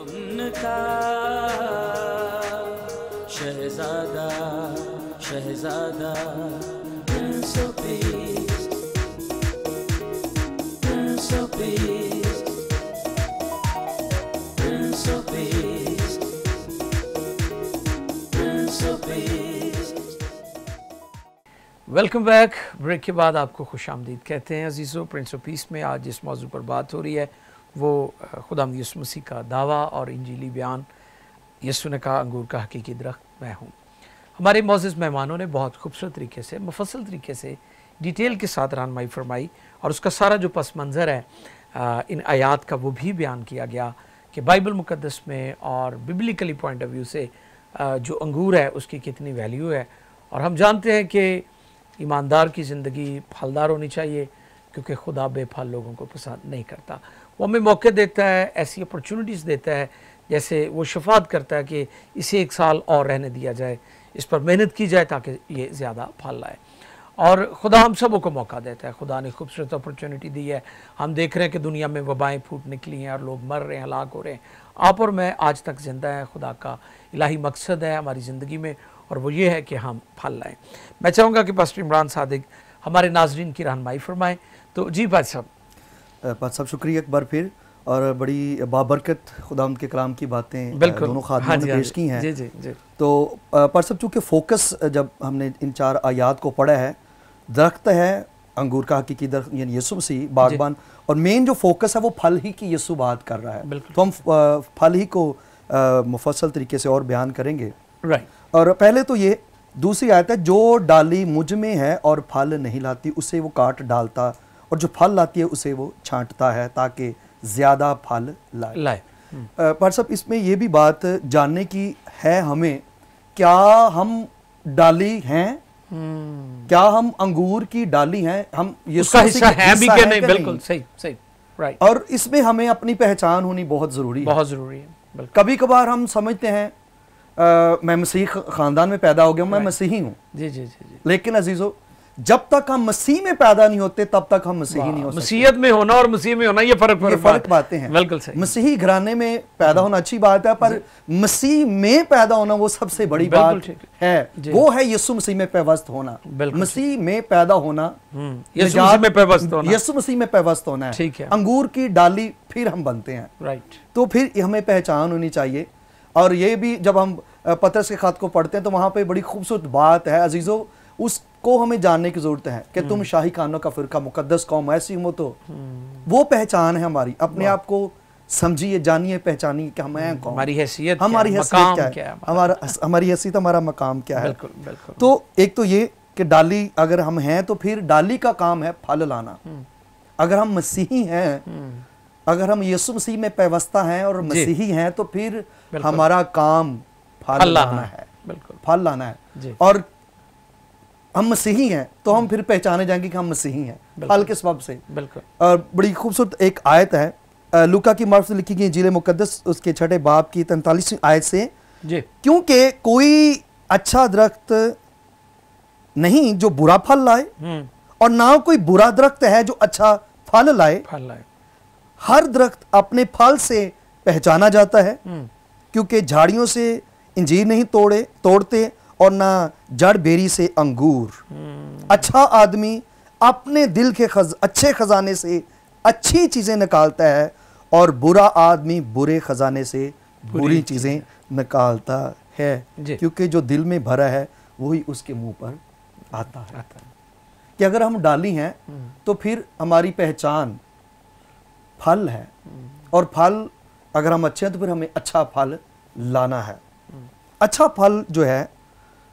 अमन का शहजादा शहजादा वेलकम बैक ब्रेक के बाद आपको खुश आमदीद कहते हैं अजीज़ों प्रिंस ऑफ पीस में आज इस मौजू पर बात हो रही है वो खुदा यसु मसीह का दावा और इंजीली बयान यसु ने कहा अंगूर का हकीकी दरख्त मैं हूँ हमारे मोजिज़ मेहमानों ने बहुत खूबसूरत तरीके से मुफसल तरीके से डिटेल के साथ रानमाई फरमाई और उसका सारा जो पस मंज़र है आ, इन आयात का वो भी बयान किया गया कि बाइबल मुकदस में और बिबलिकली पॉइंट ऑफ व्यू से आ, जो अंगूर है उसकी कितनी वैल्यू है और हम जानते हैं कि ईमानदार की ज़िंदगी फलदार होनी चाहिए क्योंकि खुदा बेफल लोगों को पसंद नहीं करता वो हमें मौके देता है ऐसी अपॉर्चुनिटीज़ देता है जैसे वो शफात करता है कि इसे एक साल और रहने दिया जाए इस पर मेहनत की जाए ताकि ये ज़्यादा फल लाए और खुदा हम सबों को मौका देता है खुदा ने खूबसूरत अपॉर्चुनिटी दी है हम देख रहे हैं कि दुनिया में वबाएँ फूट निकली हैं और लोग मर रहे हैं हलाक हो रहे हैं आप और मैं आज तक ज़िंदा है खुदा का इलाही मकसद है हमारी ज़िंदगी में और वो ये है कि हम फल लाएँ मैं चाहूँगा कि पास्टर इमरान सादिक हमारे नाजरन की रहनमाई फरमाएँ तो जी भाई साहब पाँच साहब शुक्रिया एक बार फिर और बड़ी बाबरकत खुदाम के कलाम की बातें दोनों खाद हाँ ने हाँ पेश की हैं जी जी जी तो पर सब चूँकि फोकस जब हमने इन चार आयात को पढ़ा है दरख्त है अंगूर का हकीकी दरख्त यानी यसु सी बागबान और मेन जो फोकस है वो फल ही की यसु बात कर रहा है तो हम फल ही को मुफसल तरीके से और बयान करेंगे राइट और पहले तो ये दूसरी आयत है जो डाली मुझ में है और फल नहीं लाती उसे वो काट डालता और जो फल लाती है उसे वो छांटता है ताकि ज़्यादा फल लाए लाए पर हम्म। सब इसमें यह भी बात जानने की है हमें क्या हम डाली हैं हम्म। क्या हम अंगूर की डाली हैं हम ये उसका हिस्सा है भी क्या नहीं बिल्कुल सही सही राइट और इसमें हमें अपनी पहचान होनी बहुत ज़रूरी है बहुत ज़रूरी है कभी कभार हम समझते हैं आ, मैं मसीह ख़ानदान में पैदा हो गया हूँ मैं मसीही हूँ जी जी जी लेकिन अजीज़ो जब तक हम मसीह में पैदा नहीं होते तब तक हम मसीह नहीं होते मसीहत में होना और मसीह में होना ये फर्क ये फर्क बातें हैं बिल्कुल सही मसीही घराने में पैदा होना अच्छी बात है पर मसीह में पैदा होना वो सबसे बड़ी बात है वो है यीशु मसीह में पैवस्त होना मसीह में पैदा होना हम्म, यीशु में पैवस्त होना यीशु मसीह में पैवस्त होना है ठीक है अंगूर की डाली फिर हम बनते हैं राइट तो फिर हमें पहचान होनी चाहिए और ये भी जब हम पत्रस के खात को पढ़ते हैं तो वहां पे बड़ी खूबसूरत बात है अजीजो उस को हमें जानने की जरूरत है कि तुम हम्म। शाही खानों का फिरका मुकदस कौम ऐसी हो तो हम्म। वो पहचान है हमारी अपने आप को समझिए जानिए पहचानिए कि हम हैं कौन हमारी हैसियत हमारी हैसियत क्या, क्या है मतलब हमारा हमारी हैसियत हमारा मकाम क्या है बिल्कुल बिल्कुल तो एक तो ये कि डाली अगर हम हैं तो फिर डाली का काम है फल लाना हम्म। अगर हम मसीही हैं अगर हम यीशु मसीह में पैवस्ता हैं और मसीही हैं तो फिर हमारा काम फल लाना है बिल्कुल फल लाना है और हम मसीही हैं तो हम फिर पहचाने जाएंगे कि हम मसीही हैं हाल के सबब से बिल्कुल और बड़ी खूबसूरत एक आयत है लुका की मार्फ से लिखी गई जिले मुकदस उसके छठे बाप की तैंतालीसवीं आयत से क्योंकि कोई अच्छा दरख्त नहीं जो बुरा फल लाए हम्म। और ना कोई बुरा दरख्त है जो अच्छा फल लाए फल लाए हर दरख्त अपने फल से पहचाना जाता है हम्म। क्योंकि झाड़ियों से इंजीर नहीं तोड़े तोड़ते और ना जड़ बेरी से अंगूर हम्म। अच्छा आदमी अपने दिल के खज अच्छे ख़जाने से अच्छी चीज़ें निकालता है और बुरा आदमी बुरे ख़जाने से बुरी चीज़ें निकालता है क्योंकि जो दिल में भरा है वही उसके मुंह पर आता है कि अगर हम डाली हैं हम्म। तो फिर हमारी पहचान फल है हम्म। और फल अगर हम अच्छे हैं तो फिर हमें अच्छा फल लाना है अच्छा फल जो है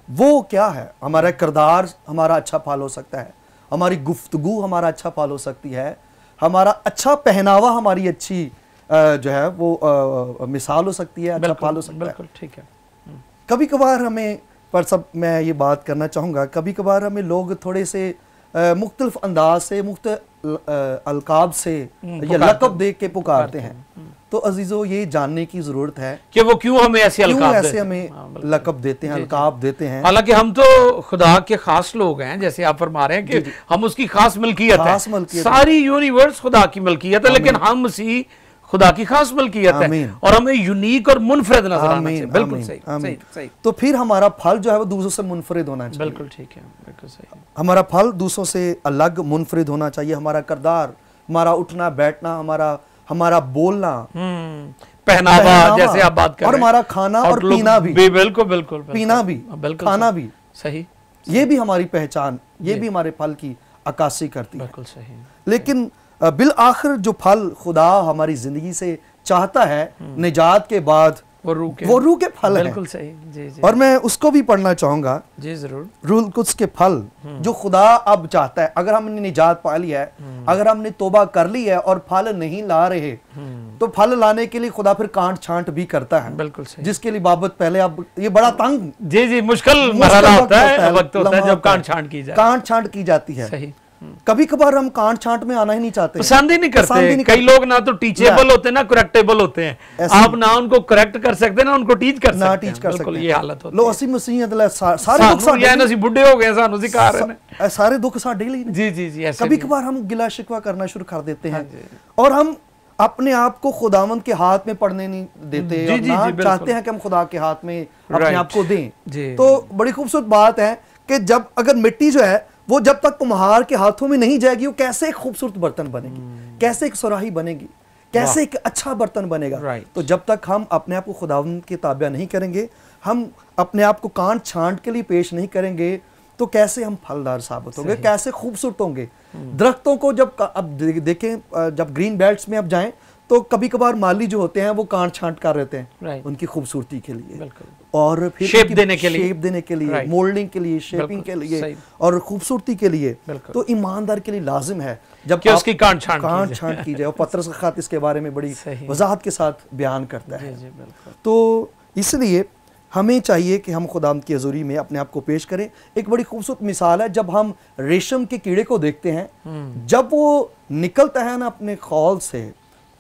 वो क्या है हमारा किरदार हमारा अच्छा फाल हो सकता है हमारी गुफ्तगु हमारा अच्छा फाल हो सकती है हमारा अच्छा पहनावा हमारी अच्छी जो है वो मिसाल हो सकती है अच्छा पाल हो सकता बिल्कुल, है ठीक है हम्म। कभी कभार हमें पर सब मैं ये बात करना चाहूँगा कभी कभार हमें लोग थोड़े से मुख्तलिफ अंदाज से मुख्त अलकाब से हम्म, या लकब देख के पुकारते हैं हम्म। तो अजीज़ो ये जानने की ज़रूरत है कि वो क्यों हमें ऐसे क्यों ऐसे हमें हाँ, लकब देते हैं अलकाब देते हैं हालांकि हम तो खुदा के खास लोग हैं जैसे आप फरमा रहे हैं कि हम उसकी खास मिल्कियत है सारी यूनिवर्स खुदा की मिल्कियत है लेकिन हम सी खुदा की खास मलकियत है और हमें यूनिक और मुनफरद नजर आना चाहिए बिल्कुल सही, सही सही तो फिर हमारा फल जो है वो दूसरों से मुनफरद होना चाहिए बिल्कुल ठीक है बिल्कुल सही हमारा फल दूसरों से अलग मुनफरद होना चाहिए हमारा करदार हमारा उठना बैठना हमारा हमारा बोलना हम्म, पहनावा, पहनावा जैसे आप बात कर और हमारा खाना और पीना भी बिल्कुल बिल्कुल पीना भी हाँ, खाना भी सही ये भी हमारी पहचान ये भी हमारे फल की अकासी करती बिल्कुल सही लेकिन बिल आखिर जो फल खुदा हमारी जिंदगी से चाहता है हम्म। निजात के बाद वो रूह के वो रूह के फल बिल्कुल सही जी जी और मैं उसको भी पढ़ना चाहूंगा जी जरूर रूल कुछ के फल हम्म। जो खुदा अब चाहता है अगर हमने निजात पा लिया है हम्म। अगर हमने तोबा कर ली है और फल नहीं ला रहे हम्म। तो फल लाने के लिए खुदा फिर कांट छांट भी करता है बिल्कुल सही जिसके लिए बाबत पहले अब ये बड़ा तंग जी जी मुश्किल होता है जब कांट छांट की कांट छांट की जाती है कभी कभार हम कांट छांट में आना ही नहीं चाहते पसंद ही नहीं करते ही नहीं कई लोग ना तो टीचेबल होते ना करेक्टेबल होते हैं आप ना उनको करेक्ट कर सकते ना उनको टीच कर ना टीच कर सकते ये ਹਾਲਤ ਹੁੰਦੀ ਲੋ ਅਸੀਂ ਮਸੀਹਤ ਲੈ ਸਾਰੇ ਦੁੱਖ ਸਾਡੇ ਯਾਨੀ ਅਸੀਂ ਬੁੱਢੇ ਹੋ ਗਏ ਸਾਨੂੰ ਸਿਖਾ ਰਹੇ ਨੇ ਸਾਰੇ ਦੁੱਖ ਸਾਡੇ ਲਈ ਜੀ ਜੀ जी ऐसे कभी कभार हम गिला शिकवा करना शुरू कर देते हैं हाँ और हम अपने आप को खुदावंत के हाथ में पढ़ने नहीं देते जी, जी, जी, चाहते हैं कि हम खुदा के हाथ में अपने आप को दें तो बड़ी खूबसूरत बात है कि जब अगर मिट्टी जो है वो जब तक कुम्हार के हाथों में नहीं जाएगी वो कैसे एक खूबसूरत बर्तन बनेगी hmm. कैसे एक सुराही बनेगी कैसे एक अच्छा बर्तन बनेगा तो जब तक हम अपने आप को खुदावन के ताबिया नहीं करेंगे हम अपने आप को कांट छांट के लिए पेश नहीं करेंगे तो कैसे हम फलदार साबित होंगे कैसे खूबसूरत होंगे hmm. दरख्तों को जब अब देखें जब ग्रीन बेल्ट में अब जाएं तो कभी कभार माली जो होते हैं वो कांट छांट कर रहते हैं उनकी खूबसूरती के लिए और फिर शेप देने के लिए शेप देने के लिए मोल्डिंग के लिए शेपिंग के लिए और खूबसूरती के लिए तो ईमानदार के लिए लाजिम है जब उसकी कांट छांट कांट छांट की जाए और पत्र खात इसके बारे में बड़ी वजाहत के साथ बयान करता है तो इसलिए हमें चाहिए कि हम खुदाम की हजूरी में अपने आप को पेश करें एक बड़ी खूबसूरत मिसाल है जब हम रेशम के कीड़े को देखते हैं हम्म। जब वो निकलता है ना अपने खौल से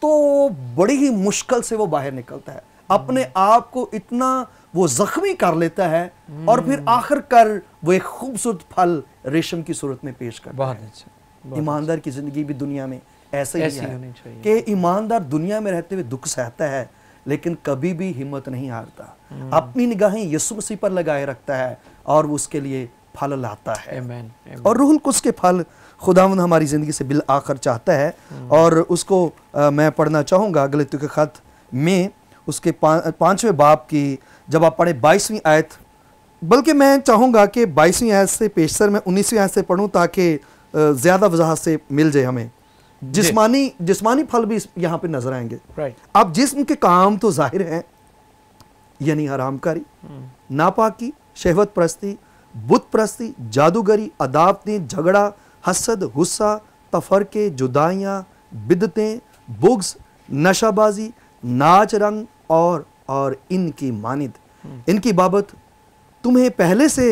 तो बड़ी ही मुश्किल से वो बाहर निकलता है अपने आप को इतना वो जख्मी कर लेता है और फिर हम्म। आखिरकार वो एक खूबसूरत फल रेशम की सूरत में पेश कर अच्छा, बहुत अच्छा ईमानदार की जिंदगी भी दुनिया में ऐसे ही है कि ईमानदार दुनिया में रहते हुए दुख सहता है लेकिन कभी भी हिम्मत नहीं हारता हम्म। अपनी निगाहें यसु मसीह पर लगाए रखता है और उसके लिए फल लाता है और रूहुल कुछ के फल खुदा हमारी ज़िंदगी से बिल आखिर चाहता है और उसको आ, मैं पढ़ना चाहूँगा अगले के ख़त में उसके पा, पाँचवें बाप की जब आप पढ़े बाईसवीं आयत बल्कि मैं चाहूँगा कि बाईसवीं आयत से पेशसर में उन्नीसवीं आयत से पढ़ूँ ताकि ज़्यादा वजह से मिल जाए हमें जिसमानी जिसमानी फल भी यहाँ पर नजर आएंगे आप अब के काम तो जाहिर हैं यानी हरामकारी हम्म। नापाकी शहवत प्रस्ती बुत प्रस्ती जादूगरी अदावती झगड़ा हसद गुस्सा तफरके जुदाइयाँ बिदतें बुग्स नशाबाजी नाच रंग और और इनकी मानद हम्म। इनकी बाबत तुम्हें पहले से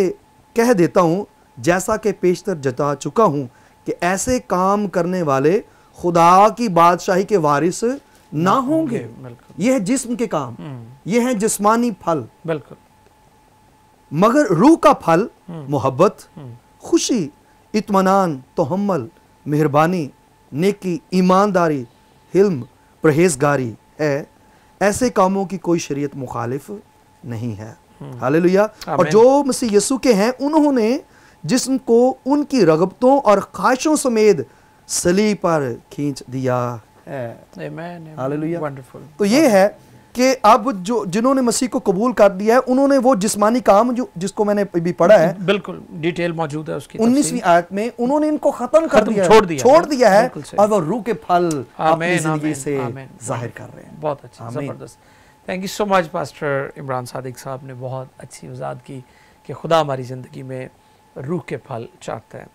कह देता हूँ जैसा कि पेशतर जता चुका हूँ कि ऐसे काम करने वाले खुदा की बादशाही के वारिस ना होंगे यह है जिस्म के काम हम्म। यह है जिस्मानी फल बिल्कुल मगर रूह का फल हम्म। मोहब्बत खुशी इतमान तहमल मेहरबानी नेकी ईमानदारी हिल्म परहेजगारी है ऐसे कामों की कोई शरीयत मुखालिफ नहीं है हम्म। हाल लुया और जो मसीह यसु के हैं उन्होंने जिसम को उनकी रगबतों और ख्वाहिशों समेत सली पर खींच दिया है तो ये है कि अब जो जिन्होंने मसीह को कबूल कर दिया है उन्होंने वो जिस्मानी काम जो जिसको मैंने भी पढ़ा है बिल्कुल डिटेल मौजूद है उसकी उन्नीसवीं आयत में उन्होंने इनको खत्म कर दिया छोड़ दिया छोड़ दिया है और वो रूह के फल अपनी जिंदगी से जाहिर कर रहे हैं बहुत अच्छा जबरदस्त thank you so much pastor Imran Sadiq साहब ने बहुत अच्छी वजाद की कि खुदा हमारी ज़िंदगी में रूह के फल चाहता है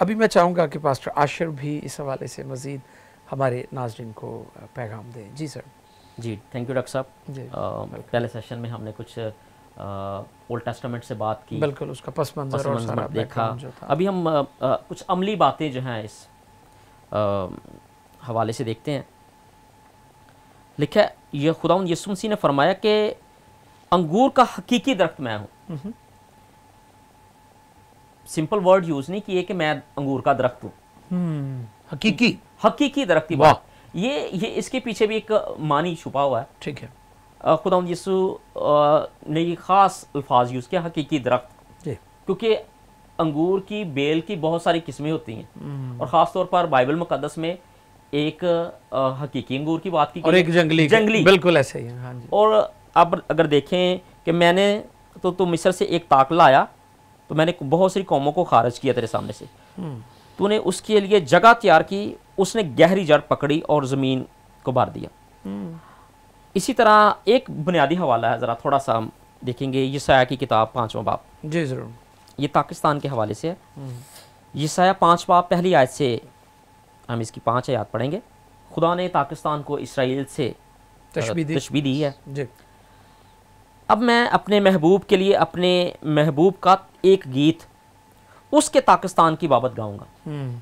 अभी मैं चाहूँगा कि पास्टर आशिर भी इस हवाले से मज़ीद हमारे नाजरन को पैगाम दें जी सर जी थैंक यू डॉक्टर साहब पहले सेशन में हमने कुछ ओल्ड टेस्टामेंट से बात की बिल्कुल उसका पस मंजर और देखा अभी हम आ, आ, कुछ अमली बातें जो हैं इस आ, हवाले से देखते हैं लिखा यह खुदा यसुम ने फरमाया कि अंगूर का हकीकी दरख्त मैं हूँ सिंपल वर्ड यूज़ नहीं किए कि मैं अंगूर का दरख्त हूँ हम्म। हकीकी हकीकी दरख्त वाह ये ये इसके पीछे भी एक मानी छुपा हुआ है ठीक है खुदा यसु ने ये ख़ास अल्फाज यूज़ किया हकीकी दरख्त क्योंकि अंगूर की बेल की बहुत सारी किस्में होती हैं हम्म। और ख़ास तौर पर बाइबल मुकदस में एक हकीकी अंगूर की बात की और एक जंगली जंगली बिल्कुल ऐसे ही हाँ जी। और अब अगर देखें कि मैंने तो तो मिस्र से एक ताक लाया तो मैंने बहुत सारी कौमों को खारिज किया तेरे सामने से हम्म। तूने उसके लिए जगह तैयार की उसने गहरी जड़ पकड़ी और ज़मीन को भर दिया हम्म। इसी तरह एक बुनियादी हवाला है ज़रा थोड़ा सा हम देखेंगे यसाया की किताब पाँचवा बाप जी ज़रूर ये पाकिस्तान के हवाले से है हम्म। यसाया पाँच बाप पहली आयत से हम इसकी पाँच याद पढ़ेंगे खुदा ने पाकिस्तान को इसराइल से तशबी दी है जी अब मैं अपने महबूब के लिए अपने महबूब का एक गीत उसके ताकिस्तान की बाबत गाऊंगा हम्म।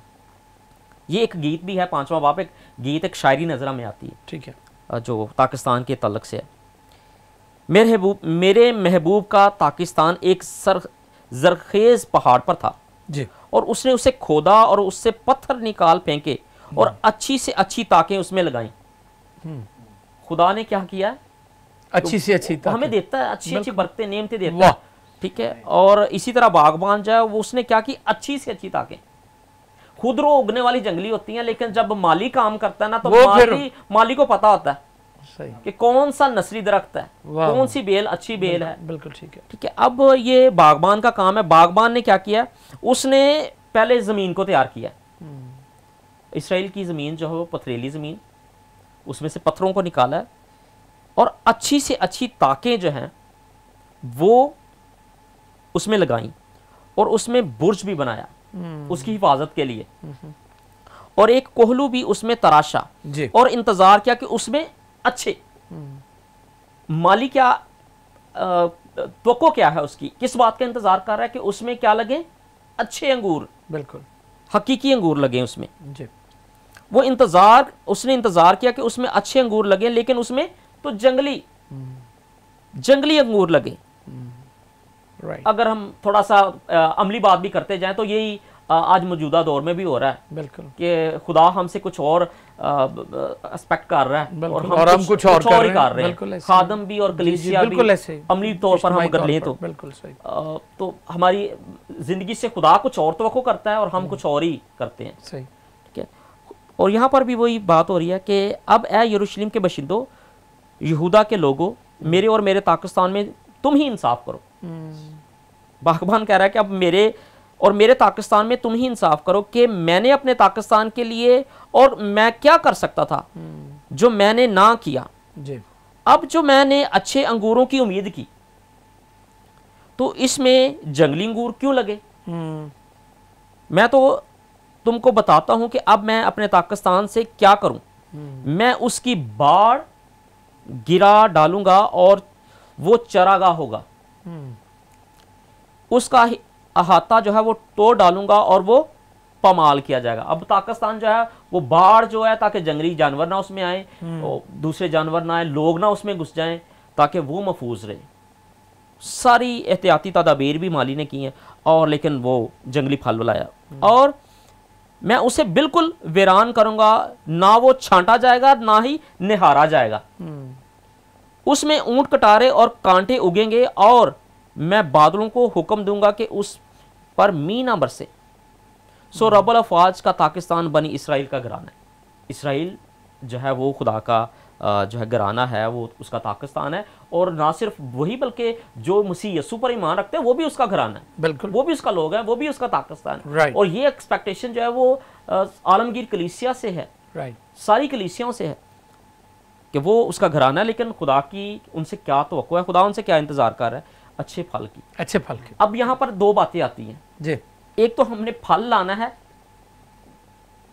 ये एक गीत भी है पांचवा बाप एक गीत एक शायरी नजरा में आती है ठीक है जो ताकिस्तान के तलक से है मेरे महबूब मेरे महबूब का ताकिस्तान एक सर जरखेज पहाड़ पर था जी और उसने उसे खोदा और उससे पत्थर निकाल फेंके और हम्म। अच्छी से अच्छी ताकें उसमें लगाई हम्म। खुदा ने क्या किया अच्छी तो से अच्छी हमें देता है अच्छी अच्छी बरकतें नियमतें देता है ठीक है और इसी तरह बागबान जो है वो उसने क्या की अच्छी से अच्छी ताकि खुद रो उगने वाली जंगली होती हैं लेकिन जब माली काम करता है ना तो माली माली को पता होता है कि कौन सा नसरी दरख्त है कौन सी बेल अच्छी बेल है बिल्कुल ठीक है ठीक है अब ये बागबान का काम है बागबान ने क्या किया उसने पहले ज़मीन को तैयार किया हम्म। इसराइल की ज़मीन जो है वो पथरीली ज़मीन उसमें से पत्थरों को निकाला है और अच्छी से अच्छी ताकें जो हैं वो उसमें लगाई और उसमें बुर्ज भी बनाया हम्म। उसकी हिफाजत के लिए और एक कोहलू भी उसमें तराशा और इंतजार किया कि उसमें अच्छे हम्म। माली क्या तो क्या है उसकी किस बात का इंतजार कर रहा है कि उसमें क्या लगे अच्छे अंगूर बिल्कुल हकीकी अंगूर लगे उसमें जी वो इंतजार उसने इंतजार किया कि उसमें अच्छे अंगूर लगे लेकिन उसमें तो जंगली हम्म। जंगली अंगूर लगे right. अगर हम थोड़ा सा आ, अमली बात भी करते जाएं तो यही आज मौजूदा दौर में भी हो रहा है बिल्कुल कि खुदा हमसे कुछ और एस्पेक्ट कर रहा है और हम, और हम कुछ, कुछ और, ही कर, रहे हैं खादम भी और कलीसिया भी अमली तौर पर हम कर लें तो बिल्कुल सही तो हमारी जिंदगी से खुदा कुछ और तो करता है और हम हम्म। कुछ और ही करते हैं ठीक है और यहाँ पर भी वही बात हो रही है कि अब ए यरूशलेम के बशिंदो यहूदा के लोगों मेरे और मेरे पाकिस्तान में तुम ही इंसाफ करो हम्म। बागबान कह रहा है कि अब मेरे और मेरे पाकिस्तान में तुम ही इंसाफ करो कि मैंने अपने पाकिस्तान के लिए और मैं क्या कर सकता था हम्म। जो मैंने ना किया जी अब जो मैंने अच्छे अंगूरों की उम्मीद की तो इसमें जंगली अंगूर क्यों लगे हम्म। मैं तो तुमको बताता हूं कि अब मैं अपने पाकिस्तान से क्या करूं मैं उसकी बाढ़ गिरा डालूंगा और वो चरागा होगा हम्म। उसका अहाता जो है वो तोड़ डालूंगा और वो पमाल किया जाएगा अब पाकिस्तान जो है वो बाढ़ जो है ताकि जंगली जानवर ना उसमें आए हम्म। दूसरे जानवर ना आए लोग ना उसमें घुस जाएं ताकि वो महफूज रहे सारी एहतियाती तदाबीर भी माली ने की हैं और लेकिन वो जंगली फल लाया हम्म। और मैं उसे बिल्कुल वीरान करूंगा ना वो छांटा जाएगा ना ही निहारा जाएगा उसमें ऊंट कटारे और कांटे उगेंगे और मैं बादलों को हुक्म दूंगा कि उस पर मी ना बरसे सो रबल अफवाज का पाकिस्तान बनी इसराइल का घराना है इसराइल जो है वो खुदा का जो है घराना है वो उसका पाकिस्तान है और ना सिर्फ वही बल्कि जो मसीह यसु पर ईमान रखते हैं वो भी उसका घराना है बिल्कुल वो भी उसका लोग है वो भी उसका पाकिस्तान है right. और ये एक्सपेक्टेशन जो है वो आलमगीर कलीसिया से है right. सारी कलीसियाओं से है कि वो उसका घराना लेकिन खुदा की उनसे क्या तो है खुदा उनसे क्या इंतजार कर रहा है अच्छे फल की अच्छे फल की अब यहाँ पर दो बातें आती हैं जी एक तो हमने फल लाना है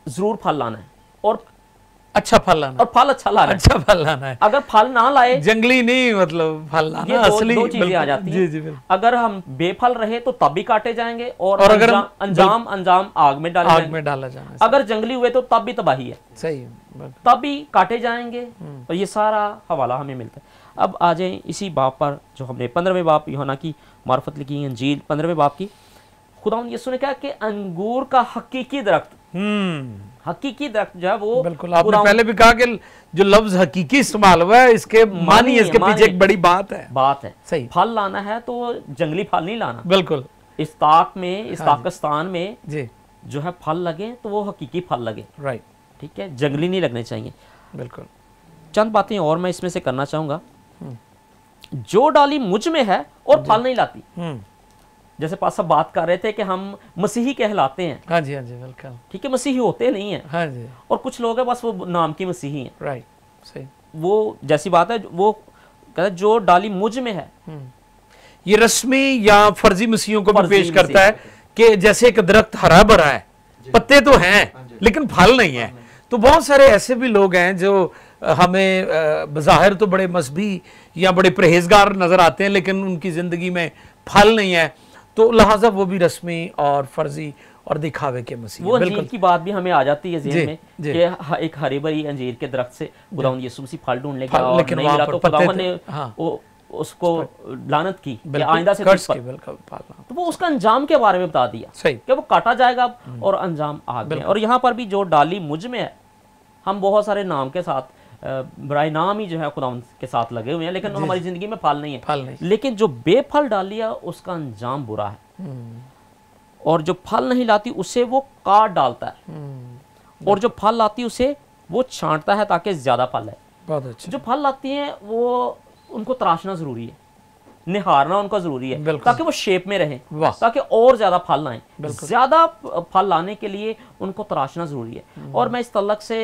जरूर फल लाना है और अच्छा फल लाना और फल अच्छा लाना अच्छा फल लाना है अगर फल ना लाए जंगली नहीं मतलब फल लाना ये दो, असली दो चीजें आ जाती जी, जी, अगर हम बेफल रहे तो तब भी काटे जाएंगे और, और अगर अंजाम अंजाम आग में डाला आग में डाला जाना अगर जंगली हुए तो तब भी तबाही है सही तब भी काटे जाएंगे हम्म। और ये सारा हवाला हमें मिलता है अब आ जाए इसी बाप पर जो हमने पंद्रहवें बाप योना की मार्फत लिखी है झील पंद्रहवें बाप की खुदा ने यीशु ने कहा कि अंगूर का हकीकी दरख्त हम्म। हकीकी दरख्त जो है वो बिल्कुल आपने पहले भी कहा कि जो लफ्ज हकीकी इस्तेमाल हुआ है इसके मानी है, इसके पीछे एक बड़ी बात है बात है सही फल लाना है तो जंगली फल नहीं लाना बिल्कुल इस ताक में इस पाकिस्तान हाँ में जी जो है फल लगे तो वो हकीकी फल लगे राइट ठीक है जंगली नहीं लगने चाहिए बिल्कुल चंद बातें और मैं इसमें से करना चाहूंगा हम्म। जो डाली मुझ में है और फल नहीं लाती हम्म। जैसे पास साहब बात कर रहे थे कि हम मसीही कहलाते हैं हाँ जी हाँ जी बिल्कुल ठीक है मसीही होते नहीं है हाँ जी और कुछ लोग हैं बस वो नाम की मसीही हैं राइट सही वो जैसी बात है वो कहते जो डाली मुझ में है हम्म। ये रस्मी या फर्जी मसीहों को भी पेश करता है कि जैसे एक दरख्त हरा भरा है पत्ते तो हैं हाँ लेकिन फल नहीं है तो बहुत सारे ऐसे भी लोग हैं जो हमें बाहर तो बड़े मजहबी या बड़े परहेजगार नज़र आते हैं लेकिन उनकी ज़िंदगी में फल नहीं है तो लिहाजा वो भी रस्मी और फर्जी और दिखावे के मसीह वो अंजीर की बात भी हमें आ जाती है जेहन में जे, कि एक हरे भरी अंजीर के दरख्त से खुदावंद यूसुफ फल ढूंढ लेगा और नहीं मिला तो खुदावन ने हाँ। वो उसको लानत की आइंदा से के बिल्कुल तो वो उसका अंजाम के बारे में बता दिया सही कि वो काटा जाएगा हम्म। और अंजाम आ गया और यहाँ पर भी जो डाली मुझ में है हम बहुत सारे नाम के साथ बर नाम ही जो है खुदा के साथ लगे हुए हैं लेकिन हमारी ज़िंदगी में फल नहीं है फल नहीं लेकिन जो बेफल डाल लिया उसका अंजाम बुरा है हम्म। और जो फल नहीं लाती उसे वो काट डालता है हम्म। और जो फल लाती उसे वो छांटता है ताकि ज़्यादा फल है अच्छा। जो फल लाती है वो उनको तराशना ज़रूरी है निहारना उनका जरूरी है ताकि वो शेप में रहे ताकि और ज्यादा फल लाएं ज्यादा फल लाने के लिए उनको तराशना जरूरी है हम्म। और मैं इस तलक से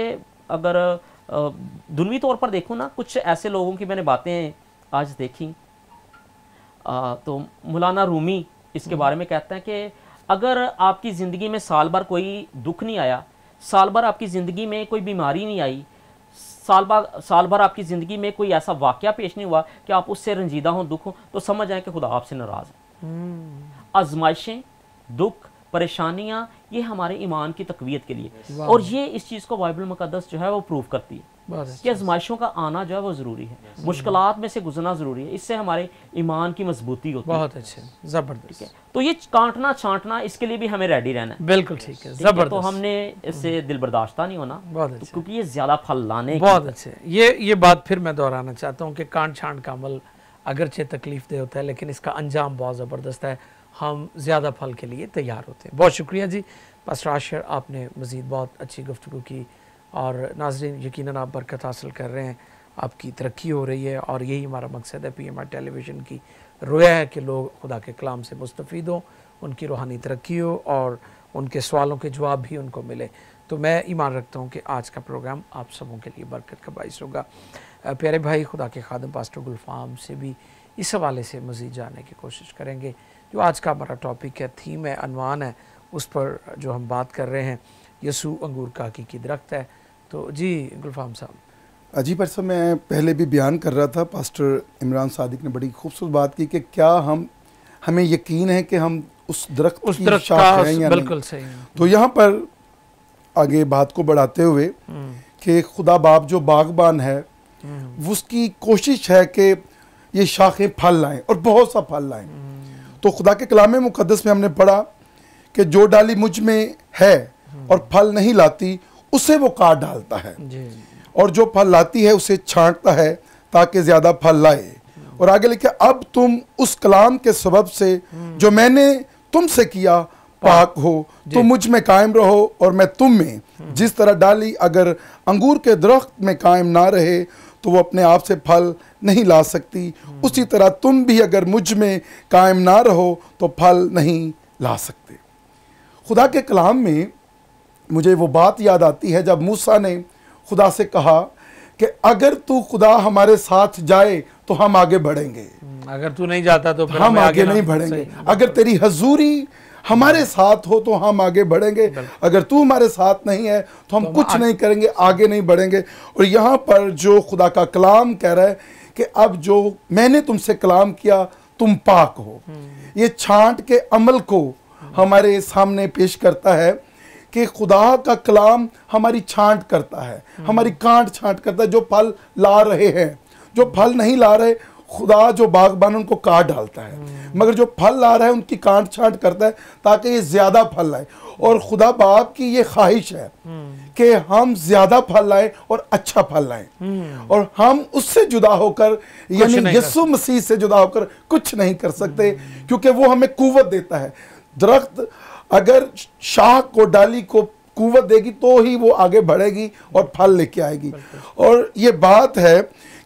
अगर दुनवी तौर पर देखो ना कुछ ऐसे लोगों की मैंने बातें आज देखी आ, तो मौलाना रूमी इसके हम्म। बारे में कहते हैं कि अगर आपकी ज़िंदगी में साल भर कोई दुख नहीं आया साल भर आपकी ज़िंदगी में कोई बीमारी नहीं आई साल भर साल भर आपकी ज़िंदगी में कोई ऐसा वाक़ पेश नहीं हुआ कि आप उससे रंजीदा हों दुख हों तो समझ आए कि खुदा आपसे नाराज़ है हम्म। आजमाइशें दुख परेशानियाँ ये हमारे ईमान की तकवीत के लिए और ये इस चीज़ को बाइबल मुकदस जो है वो प्रूव करती है कि आजमाइशों का आना जो है वो ज़रूरी है मुश्किल में से गुजरना ज़रूरी है इससे हमारे ईमान की मजबूती होती है बहुत अच्छे ज़बरदस्त है तो ये काटना छांटना इसके लिए भी हमें रेडी रहना है बिल्कुल ठीक है ज़बरदस्त तो हमने इससे हम्म। दिल बर्दाश्ता नहीं होना तो क्योंकि ये ज़्यादा फल लाने बहुत अच्छे ये ये बात फिर मैं दोहराना चाहता हूँ कि कांट छांट का अमल अगरचे तकलीफ दे होता है लेकिन इसका अंजाम बहुत ज़बरदस्त है हम ज़्यादा फल के लिए तैयार होते हैं बहुत शुक्रिया जी पास्टर आपने मज़ीद बहुत अच्छी गुफ्तु की और नाजरन यकीन आप बरकत हासिल कर रहे हैं आपकी तरक्की हो रही है और यही हमारा मकसद है पी एम आर टेलीविज़न की रोया है कि लोग खुदा के कलाम से मुस्तफ़ हों उनकी रूहानी तरक्की हो और उनके सवालों के जवाब भी उनको मिले तो मैं ईमान रखता हूँ कि आज का प्रोग्राम आप सबों के लिए बरकत का बायस होगा प्यारे भाई खुदा के खादम पास्टर गुलफाम से भी इस हवाले से मज़ीद जानने की कोशिश करेंगे जो आज का हमारा टॉपिक है थीम है अनवान है उस पर जो हम बात कर रहे हैं यसु अंगूर का की दरख्त है तो जी गुलफाम साहब अजीब पर मैं पहले भी बयान कर रहा था पास्टर इमरान सादिक ने बड़ी खूबसूरत बात की कि क्या हम हमें यकीन है कि हम उस दरख्त उस दरख्त हैं या बिल्कुल सही तो यहाँ पर आगे बात को बढ़ाते हुए हम्म। कि खुदा बाप जो बागबान है हम्म। उसकी कोशिश है कि ये शाखें फल लाएं और बहुत सा फल लाएं हम्म। तो खुदा के कलाम मुकदस में हमने पढ़ा कि जो डाली मुझ में है और फल नहीं लाती उसे वो काट डालता है और जो फल लाती है उसे छांटता है ताकि ज़्यादा फल लाए और आगे लिखे अब तुम उस कलाम के सबब से जो मैंने तुमसे किया पाक हो तुम मुझ में कायम रहो और मैं तुम में जिस तरह डाली अगर अंगूर के दरख्त में कायम ना रहे तो वो अपने आप से फल नहीं ला सकती उसी तरह तुम भी अगर मुझ में कायम ना रहो तो फल नहीं ला सकते खुदा के कलाम में मुझे वो बात याद आती है जब मूसा ने खुदा से कहा कि अगर तू खुदा हमारे साथ जाए तो हम आगे बढ़ेंगे हम्म, अगर तू नहीं जाता तो हम आगे, आगे नहीं बढ़ेंगे अगर तेरी हजूरी हमारे साथ हो तो हम आगे बढ़ेंगे अगर तू हमारे साथ नहीं है तो हम तो कुछ नहीं करेंगे आगे नहीं बढ़ेंगे और यहाँ पर जो खुदा का कलाम कह रहा है कि अब जो मैंने तुमसे कलाम किया तुम पाक हो हम्म। ये छांट के अमल को हमारे सामने पेश करता है कि खुदा का कलाम हमारी छांट करता है हम्म। हमारी कांट छांट करता है जो फल ला रहे हैं जो फल नहीं ला रहे खुदा जो बागबान उनको काट डालता है मगर जो फल ला रहा है उनकी काट छांट करता है ताकि ये ज़्यादा फल लाए और खुदा बाप की ये ख्वाहिश है कि हम ज़्यादा फल लाएं और अच्छा फल लाएं और हम उससे जुदा होकर यानी यसु मसीह से जुदा होकर कुछ नहीं कर सकते क्योंकि वो हमें कुवत देता है दरख्त अगर शाह को डाली को कुवत देगी तो ही वो आगे बढ़ेगी और फल लेके आएगी और ये बात है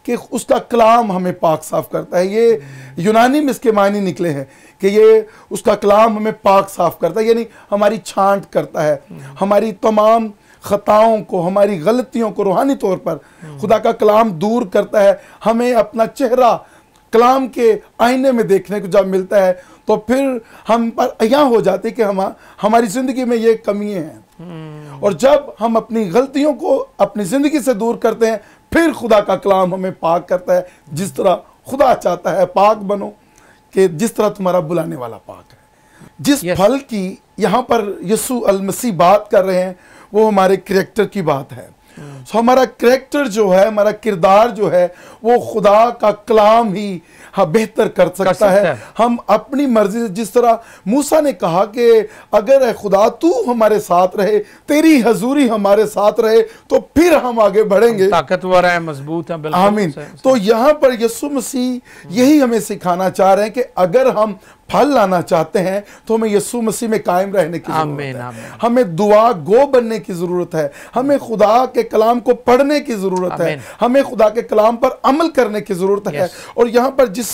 कि उसका कलाम हमें पाक साफ करता है ये यूनानी में इसके मायने निकले हैं कि ये उसका कलाम हमें पाक साफ करता है यानी हमारी छांट करता है हमारी तमाम ख़ताओं को हमारी गलतियों को रूहानी तौर पर खुदा का कलाम दूर करता है हमें अपना चेहरा कलाम के आईने में देखने को जब मिलता है तो फिर हम पर अया हो जाती कि हम हमारी ज़िंदगी में ये कमियाँ हैं हम्म। और जब हम अपनी गलतियों को अपनी ज़िंदगी से दूर करते हैं फिर खुदा का कलाम हमें पाक करता है जिस तरह खुदा चाहता है पाक बनो कि जिस तरह तुम्हारा बुलाने वाला पाक है जिस yes. फल की यहाँ पर यसु अलमसी बात कर रहे हैं वो हमारे करेक्टर की बात है सो hmm. हमारा करेक्टर जो है हमारा किरदार जो है वो खुदा का कलाम ही हाँ बेहतर कर सकता, कर सकता है।, है हम अपनी मर्जी से जिस तरह मूसा ने कहा कि अगर खुदा तू हमारे साथ रहे तेरी हजूरी हमारे साथ रहे तो फिर हम आगे बढ़ेंगे ताकतवर है मजबूत है आमीन तो यहाँ पर यसु मसीह यही हमें सिखाना चाह रहे हैं कि अगर हम फल लाना चाहते हैं तो हमें यस्सु मसीह में कायम रहने की जरूरत है आमें। हमें दुआ गो बनने की ज़रूरत है हमें खुदा के कलाम को पढ़ने की ज़रूरत है हमें खुदा के कलाम पर अमल करने की ज़रूरत है और यहाँ पर जिस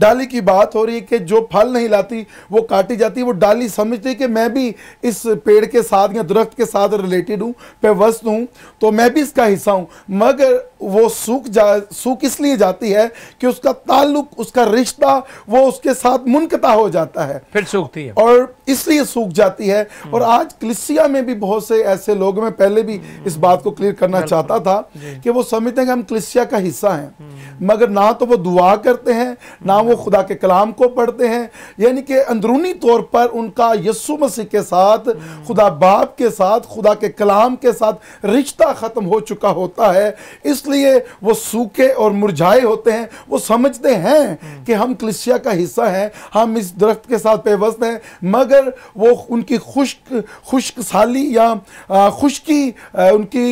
डाली की बात हो रही है कि जो फल नहीं लाती वो काटी जाती वो डाली समझती कि मैं भी इस पेड़ के साथ या दरख्त के साथ रिलेटेड हूँ पे वस्त हूँ तो मैं भी इसका हिस्सा हूँ मगर वो सूख जा सूख इसलिए जाती है कि उसका ताल्लुक उसका रिश्ता वो उसके साथ मुनकता हो जाता है फिर सूखती है और इसलिए सूख जाती है हम्म। और आज क्लिसिया में भी बहुत से ऐसे लोग मैं पहले भी हम्म। इस बात को क्लियर करना चाहता था कि वो समझते हैं कि हम क्लिसिया का हिस्सा हैं हम्म। मगर ना तो वो दुआ करते हैं ना वो खुदा के कलाम को पढ़ते हैं यानी कि अंदरूनी तौर पर उनका यस्सु मसीह के साथ खुदा बाप के साथ खुदा के कलाम के साथ रिश्ता ख़त्म हो चुका होता है इसलिए वो सूखे और मुरझाए होते हैं वो समझते हैं कि हम क्लिसिया का हिस्सा हैं हम इस इस दरख्त के साथ पेवस्त हैं मगर वो उनकी खुश्क साली या खुश्की उनकी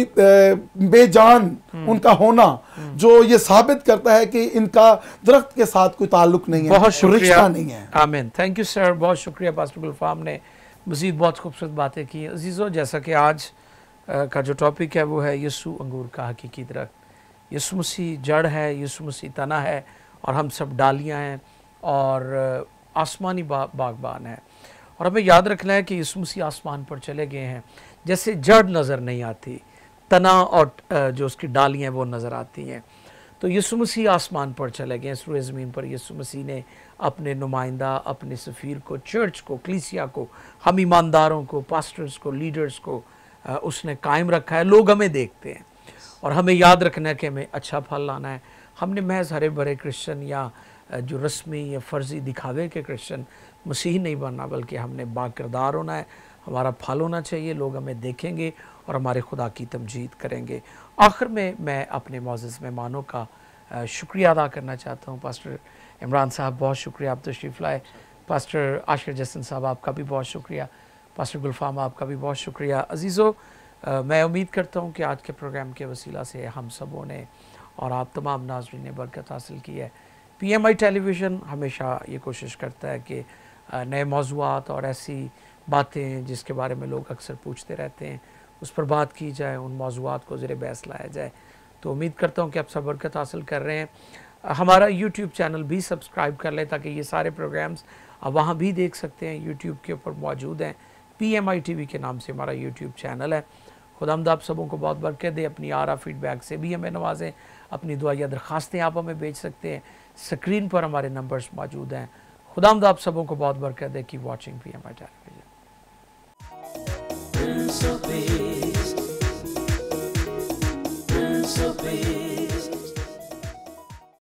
बेजान हम्म। उनका होना हम्म। जो ये साबित करता है कि इनका दरख्त के साथ कोई ताल्लुक नहीं है बहुत शुक्रिया नहीं है आमिन थैंक यू सर बहुत शुक्रिया पास्टर गुलफाम ने मज़ीद बहुत खूबसूरत बातें की अजीज़ों जैसा कि आज का जो टॉपिक है वो है यसु अंगूर का हकीकी दरख्त यसु मसीह जड़ है यसु मसीह तना है और हम सब डालियाँ हैं और आसमानी बागबान है और हमें याद रखना है कि यीशु मसीह आसमान पर चले गए हैं जैसे जड़ नज़र नहीं आती तना और जो उसकी डालियाँ वो नज़र आती हैं तो यीशु मसीह आसमान पर चले गए सुरह ज़मीन पर यीशु मसीह ने अपने नुमाइंदा अपने सफ़ीर को चर्च को क्लिसिया को हम ईमानदारों को पास्टर्स को लीडर्स को उसने कायम रखा है लोग हमें देखते हैं और हमें याद रखना है कि हमें अच्छा फल लाना है हमने महज हरे भरे क्रिश्चन या जो रस्मी या फ़र्ज़ी दिखावे के क्रिश्चन मसीह नहीं बनना बल्कि हमने बाकरदार होना है हमारा फल होना चाहिए लोग हमें देखेंगे और हमारे खुदा की तमजीद करेंगे आखिर में मैं अपने मोज़ मेहमानों का शुक्रिया अदा करना चाहता हूँ पास्टर इमरान साहब बहुत शुक्रिया आप तशरीफ़ लाए पास्टर आशिर जसन साहब आपका भी बहुत शुक्रिया पास्टर गुलफाम आपका भी बहुत शुक्रिया अजीज़ो मैं उम्मीद करता हूँ कि आज के प्रोग्राम के वसीला से हम सबों ने और आप तमाम नाजरन ने बरकत हासिल की है पीएमआई टेलीविज़न हमेशा ये कोशिश करता है कि नए मौजूद और ऐसी बातें जिसके बारे में लोग अक्सर पूछते रहते हैं उस पर बात की जाए उन मौजूद को ज़र बहस लाया जाए तो उम्मीद करता हूँ कि आप सब बरकत हासिल कर रहे हैं हमारा यूट्यूब चैनल भी सब्सक्राइब कर लें ताकि ये सारे प्रोग्राम्स आप वहाँ भी देख सकते हैं यूट्यूब के ऊपर मौजूद हैं P M I T V के नाम से हमारा यूट्यूब चैनल है खुदामद आप सबों को बहुत बरकत दे अपनी आरा फीडबैक से भी हमें नवाजें अपनी दुआया दरख्वास्तें आप हमें भेज सकते हैं स्क्रीन पर हमारे नंबर्स मौजूद हैं खुदामद आप सबों को बहुत बरकत दे की वॉचिंग भी हमारे टेलीविजन